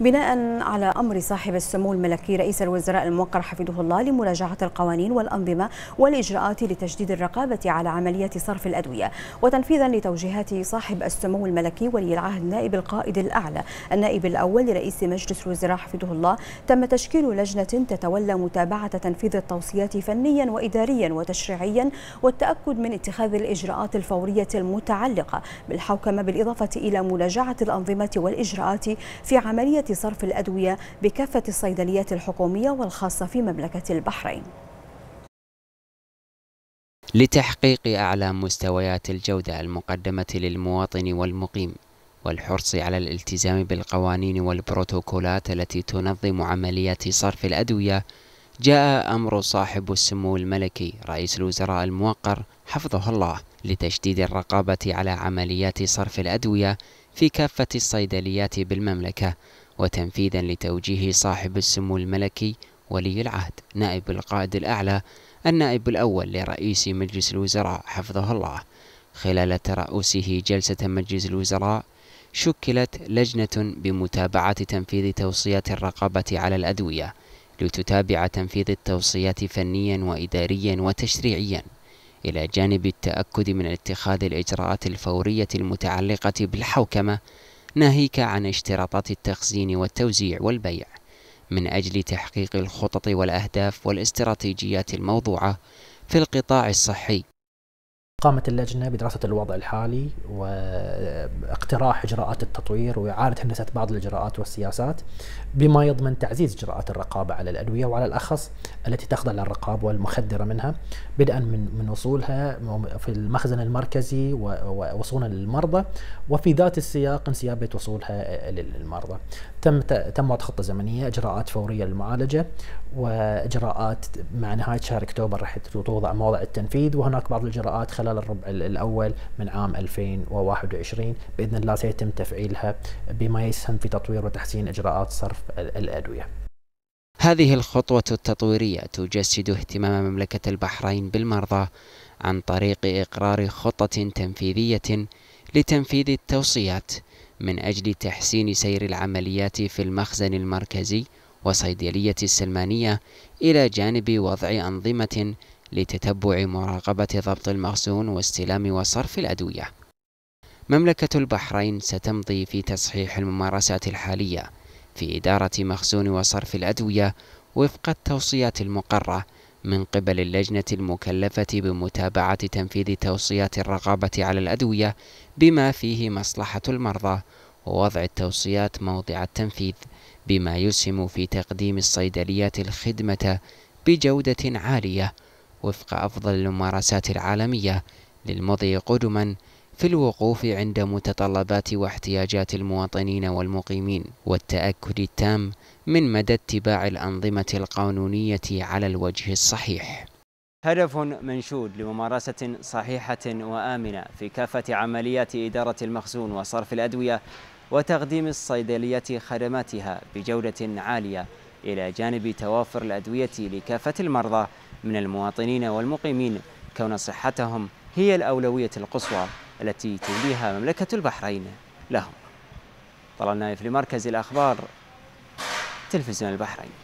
بناء على أمر صاحب السمو الملكي رئيس الوزراء الموقر حفظه الله لمراجعة القوانين والأنظمة والإجراءات لتجديد الرقابة على عملية صرف الأدوية وتنفيذا لتوجيهات صاحب السمو الملكي ولي العهد نائب القائد الأعلى النائب الأول لرئيس مجلس الوزراء حفظه الله تم تشكيل لجنة تتولى متابعة تنفيذ التوصيات فنيا وإداريا وتشريعيا والتأكد من اتخاذ الإجراءات الفورية المتعلقة بالحوكمة بالإضافة إلى مراجعة الأنظمة والإجراءات في عملية صرف الأدوية بكافة الصيدليات الحكومية والخاصة في مملكة البحرين لتحقيق أعلى مستويات الجودة المقدمة للمواطن والمقيم والحرص على الالتزام بالقوانين والبروتوكولات التي تنظم عمليات صرف الأدوية جاء أمر صاحب السمو الملكي رئيس الوزراء الموقر حفظه الله لتشديد الرقابة على عمليات صرف الأدوية في كافة الصيدليات بالمملكة وتنفيذا لتوجيه صاحب السمو الملكي ولي العهد نائب القائد الأعلى النائب الأول لرئيس مجلس الوزراء حفظه الله خلال ترأسه جلسة مجلس الوزراء شكلت لجنة بمتابعة تنفيذ توصيات الرقابة على الأدوية لتتابع تنفيذ التوصيات فنيا وإداريا وتشريعيا إلى جانب التأكد من اتخاذ الإجراءات الفورية المتعلقة بالحوكمة ناهيك عن اشتراطات التخزين والتوزيع والبيع من أجل تحقيق الخطط والأهداف والاستراتيجيات الموضوعة في القطاع الصحي قامت اللجنة بدراسة الوضع الحالي واقتراح إجراءات التطوير وإعادة هندسة بعض الإجراءات والسياسات بما يضمن تعزيز إجراءات الرقابة على الأدوية وعلى الأخص التي تخضع للرقابة والمخدرة منها بدءا من من وصولها في المخزن المركزي ووصولا للمرضى وفي ذات السياق انسيابة وصولها للمرضى. تم تمت خطة زمنية إجراءات فورية للمعالجة وإجراءات مع نهاية شهر أكتوبر راح توضع موضع التنفيذ وهناك بعض الإجراءات خلال خلال الربع الأول من عام 2021 بإذن الله سيتم تفعيلها بما يسهم في تطوير وتحسين إجراءات صرف الأدوية هذه الخطوة التطويرية تجسد اهتمام مملكة البحرين بالمرضى عن طريق إقرار خطة تنفيذية لتنفيذ التوصيات من أجل تحسين سير العمليات في المخزن المركزي وصيدلية السلمانية إلى جانب وضع أنظمة لتتبع مراقبة ضبط المخزون واستلام وصرف الأدوية. مملكة البحرين ستمضي في تصحيح الممارسات الحالية في إدارة مخزون وصرف الأدوية وفق التوصيات المقرة من قبل اللجنة المكلفة بمتابعة تنفيذ توصيات الرقابة على الأدوية بما فيه مصلحة المرضى ووضع التوصيات موضع التنفيذ بما يسهم في تقديم الصيدليات الخدمة بجودة عالية وفق أفضل الممارسات العالمية للمضي قدما في الوقوف عند متطلبات واحتياجات المواطنين والمقيمين والتأكد التام من مدى اتباع الأنظمة القانونية على الوجه الصحيح هدف منشود لممارسة صحيحة وآمنة في كافة عمليات إدارة المخزون وصرف الأدوية وتقديم الصيدلية خدماتها بجودة عالية إلى جانب توافر الأدوية لكافة المرضى من المواطنين والمقيمين كون صحتهم هي الأولوية القصوى التي توليها مملكة البحرين لهم طلال نايف لمركز الأخبار تلفزيون البحرين